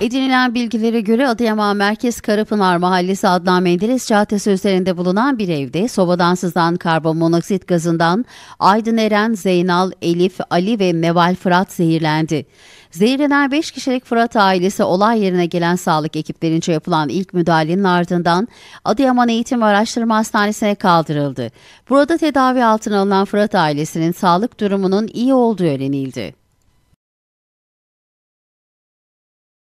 Edinilen bilgilere göre Adıyaman Merkez Karapınar Mahallesi Adnan Menderes Caddesi üzerinde bulunan bir evde sobadan sızan karbonmonoksit gazından Aydın Eren, Zeynal, Elif, Ali ve Meval Fırat zehirlendi. Zehirlenen 5 kişilik Fırat ailesi olay yerine gelen sağlık ekiplerince yapılan ilk müdahalenin ardından Adıyaman Eğitim ve Araştırma Hastanesi'ne kaldırıldı. Burada tedavi altına alınan Fırat ailesinin sağlık durumunun iyi olduğu öğrenildi.